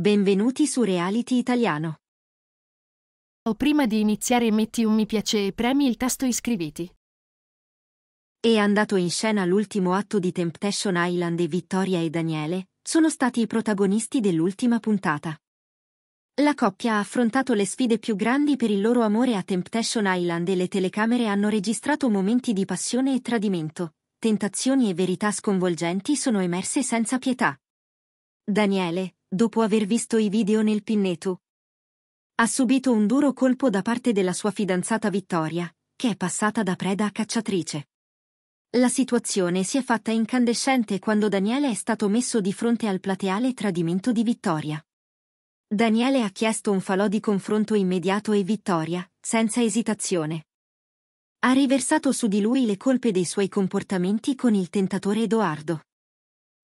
Benvenuti su Reality Italiano. O oh, prima di iniziare metti un mi piace e premi il tasto iscriviti. È andato in scena l'ultimo atto di Temptation Island e Vittoria e Daniele sono stati i protagonisti dell'ultima puntata. La coppia ha affrontato le sfide più grandi per il loro amore a Temptation Island e le telecamere hanno registrato momenti di passione e tradimento. Tentazioni e verità sconvolgenti sono emerse senza pietà. Daniele, dopo aver visto i video nel Pinnetu. Ha subito un duro colpo da parte della sua fidanzata Vittoria, che è passata da preda a cacciatrice. La situazione si è fatta incandescente quando Daniele è stato messo di fronte al plateale tradimento di Vittoria. Daniele ha chiesto un falò di confronto immediato e Vittoria, senza esitazione. Ha riversato su di lui le colpe dei suoi comportamenti con il tentatore Edoardo.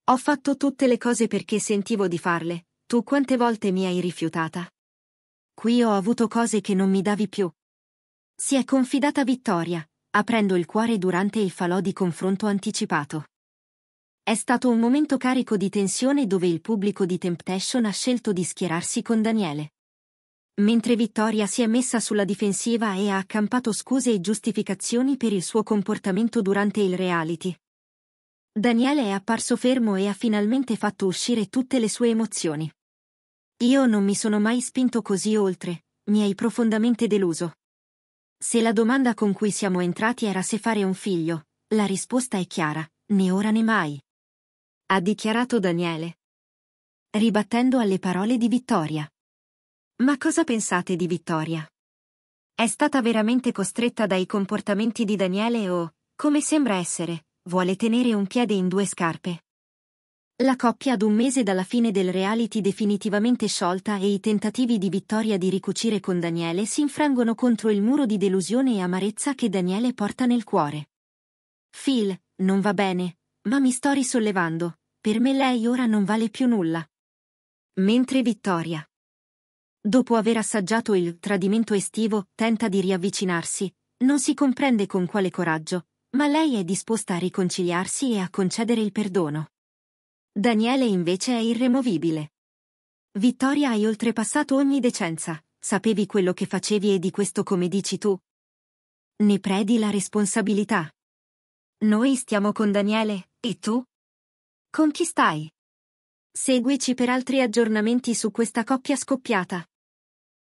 Ho fatto tutte le cose perché sentivo di farle, tu quante volte mi hai rifiutata? Qui ho avuto cose che non mi davi più. Si è confidata Vittoria, aprendo il cuore durante il falò di confronto anticipato. È stato un momento carico di tensione dove il pubblico di Temptation ha scelto di schierarsi con Daniele. Mentre Vittoria si è messa sulla difensiva e ha accampato scuse e giustificazioni per il suo comportamento durante il reality, Daniele è apparso fermo e ha finalmente fatto uscire tutte le sue emozioni. Io non mi sono mai spinto così oltre, mi hai profondamente deluso. Se la domanda con cui siamo entrati era se fare un figlio, la risposta è chiara, né ora né mai. Ha dichiarato Daniele. Ribattendo alle parole di Vittoria. Ma cosa pensate di Vittoria? È stata veramente costretta dai comportamenti di Daniele o, come sembra essere, vuole tenere un piede in due scarpe. La coppia ad un mese dalla fine del reality definitivamente sciolta e i tentativi di Vittoria di ricucire con Daniele si infrangono contro il muro di delusione e amarezza che Daniele porta nel cuore. Phil, non va bene, ma mi sto risollevando, per me lei ora non vale più nulla. Mentre Vittoria, dopo aver assaggiato il tradimento estivo, tenta di riavvicinarsi, non si comprende con quale coraggio, ma lei è disposta a riconciliarsi e a concedere il perdono. Daniele invece è irremovibile. Vittoria hai oltrepassato ogni decenza, sapevi quello che facevi e di questo come dici tu. Ne predi la responsabilità. Noi stiamo con Daniele, e tu? Con chi stai? Seguici per altri aggiornamenti su questa coppia scoppiata.